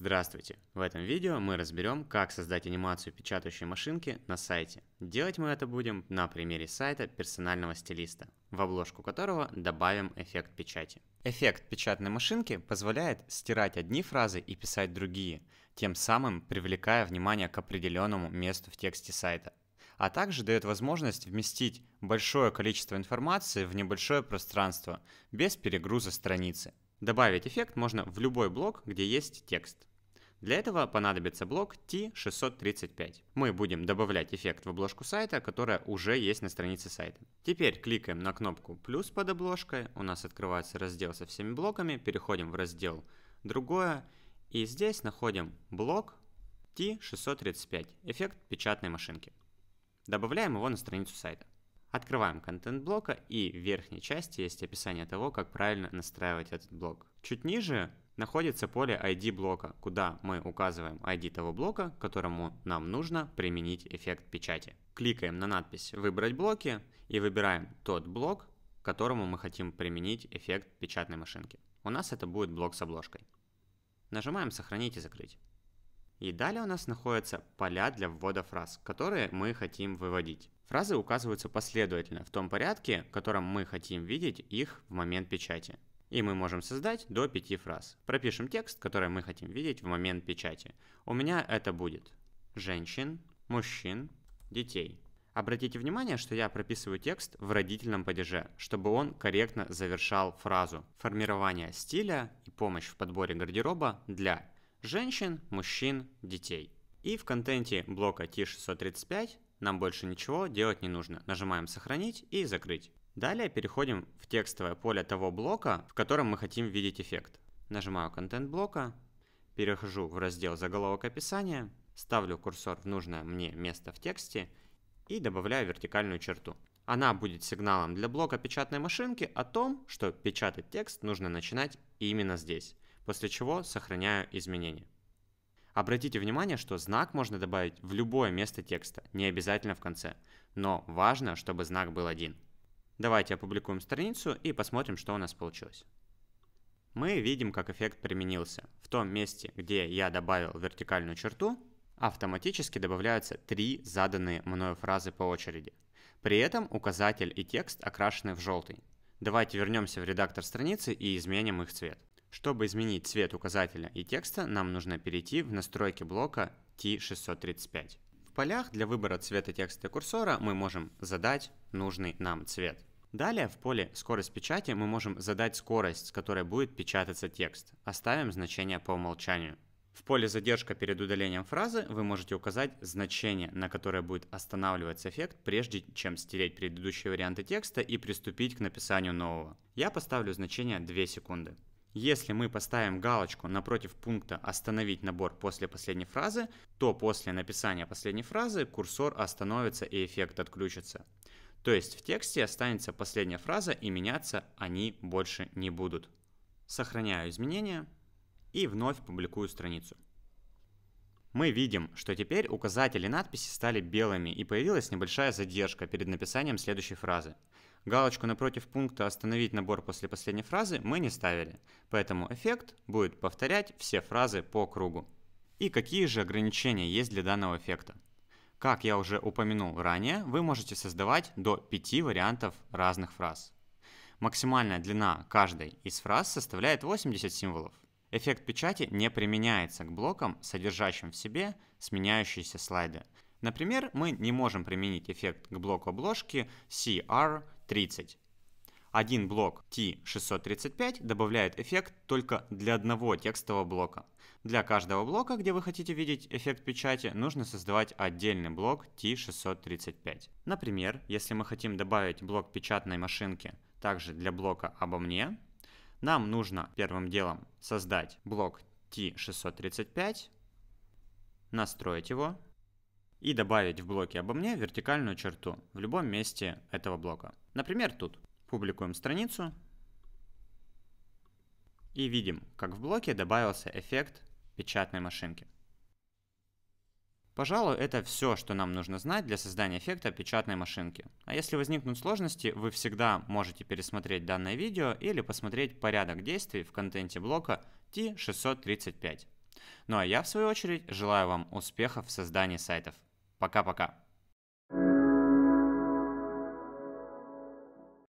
Здравствуйте! В этом видео мы разберем, как создать анимацию печатающей машинки на сайте. Делать мы это будем на примере сайта персонального стилиста, в обложку которого добавим эффект печати. Эффект печатной машинки позволяет стирать одни фразы и писать другие, тем самым привлекая внимание к определенному месту в тексте сайта а также дает возможность вместить большое количество информации в небольшое пространство без перегруза страницы. Добавить эффект можно в любой блок, где есть текст. Для этого понадобится блок T635. Мы будем добавлять эффект в обложку сайта, которая уже есть на странице сайта. Теперь кликаем на кнопку «плюс» под обложкой, у нас открывается раздел со всеми блоками, переходим в раздел «Другое» и здесь находим блок T635, эффект печатной машинки. Добавляем его на страницу сайта. Открываем контент блока и в верхней части есть описание того, как правильно настраивать этот блок. Чуть ниже находится поле ID блока, куда мы указываем ID того блока, которому нам нужно применить эффект печати. Кликаем на надпись «Выбрать блоки» и выбираем тот блок, которому мы хотим применить эффект печатной машинки. У нас это будет блок с обложкой. Нажимаем «Сохранить и закрыть». И далее у нас находятся поля для ввода фраз, которые мы хотим выводить. Фразы указываются последовательно, в том порядке, в котором мы хотим видеть их в момент печати. И мы можем создать до 5 фраз. Пропишем текст, который мы хотим видеть в момент печати. У меня это будет женщин, мужчин, детей. Обратите внимание, что я прописываю текст в родительном падеже, чтобы он корректно завершал фразу. Формирование стиля и помощь в подборе гардероба для женщин, мужчин, детей. И в контенте блока T635 нам больше ничего делать не нужно. Нажимаем «Сохранить» и «Закрыть». Далее переходим в текстовое поле того блока, в котором мы хотим видеть эффект. Нажимаю «Контент блока», перехожу в раздел «Заголовок описания», ставлю курсор в нужное мне место в тексте и добавляю вертикальную черту. Она будет сигналом для блока печатной машинки о том, что печатать текст нужно начинать именно здесь, после чего сохраняю изменения. Обратите внимание, что знак можно добавить в любое место текста, не обязательно в конце. Но важно, чтобы знак был один. Давайте опубликуем страницу и посмотрим, что у нас получилось. Мы видим, как эффект применился. В том месте, где я добавил вертикальную черту, автоматически добавляются три заданные мною фразы по очереди. При этом указатель и текст окрашены в желтый. Давайте вернемся в редактор страницы и изменим их цвет. Чтобы изменить цвет указателя и текста, нам нужно перейти в настройки блока T635. В полях для выбора цвета текста курсора мы можем задать нужный нам цвет. Далее в поле «Скорость печати» мы можем задать скорость, с которой будет печататься текст. Оставим значение по умолчанию. В поле «Задержка перед удалением фразы» вы можете указать значение, на которое будет останавливаться эффект, прежде чем стереть предыдущие варианты текста и приступить к написанию нового. Я поставлю значение 2 секунды. Если мы поставим галочку напротив пункта «Остановить набор после последней фразы», то после написания последней фразы курсор остановится и эффект отключится. То есть в тексте останется последняя фраза и меняться они больше не будут. Сохраняю изменения и вновь публикую страницу. Мы видим, что теперь указатели надписи стали белыми и появилась небольшая задержка перед написанием следующей фразы. Галочку напротив пункта «Остановить набор после последней фразы» мы не ставили, поэтому эффект будет повторять все фразы по кругу. И какие же ограничения есть для данного эффекта? Как я уже упомянул ранее, вы можете создавать до 5 вариантов разных фраз. Максимальная длина каждой из фраз составляет 80 символов. Эффект печати не применяется к блокам, содержащим в себе сменяющиеся слайды. Например, мы не можем применить эффект к блоку обложки CR 30. Один блок T635 добавляет эффект только для одного текстового блока. Для каждого блока, где вы хотите видеть эффект печати, нужно создавать отдельный блок T635. Например, если мы хотим добавить блок печатной машинки также для блока «Обо мне», нам нужно первым делом создать блок T635, настроить его и добавить в блоке «Обо мне» вертикальную черту в любом месте этого блока. Например, тут публикуем страницу и видим, как в блоке добавился эффект печатной машинки. Пожалуй, это все, что нам нужно знать для создания эффекта печатной машинки. А если возникнут сложности, вы всегда можете пересмотреть данное видео или посмотреть порядок действий в контенте блока T635. Ну а я, в свою очередь, желаю вам успехов в создании сайтов. Пока-пока!